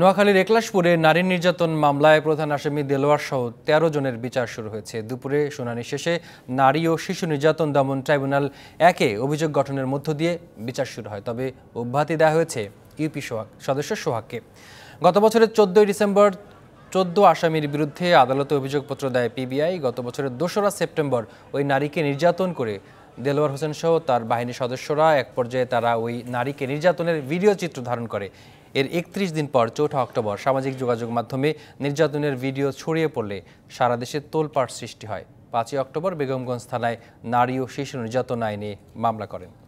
নোয়াখালীর একলাশপুরে নারী নির্যাতন মামলায় প্রধান আসামি দেলোয়ার সহ তেরো জনের বিচার শুরু হয়েছে দুপুরে শুনানি শেষে নারী ও শিশু নির্যাতন দমন ট্রাইব্যুনাল একে অভিযোগ গঠনের মধ্য দিয়ে বিচার শুরু হয় তবে অব্যাহতি দেওয়া হয়েছে ইউপি সোহাগ সদস্য সোহাগকে গত বছরের চোদ্দই ডিসেম্বর চোদ্দ আসামির বিরুদ্ধে আদালতে অভিযোগপত্র দেয় পিবিআই গত বছরের দোসরা সেপ্টেম্বর ওই নারীকে নির্যাতন করে দেলোয়ার হোসেন সহ তার বাহিনীর সদস্যরা এক পর্যায়ে তারা ওই নারীকে নির্যাতনের ভিডিও চিত্র ধারণ করে এর একত্রিশ দিন পর চৌঠা অক্টোবর সামাজিক যোগাযোগ মাধ্যমে নির্যাতনের ভিডিও ছড়িয়ে পড়লে সারা দেশে তোলপাড় সৃষ্টি হয় পাঁচই অক্টোবর বেগমগঞ্জ থানায় নারী ও শিশু নির্যাতন আইনে মামলা করেন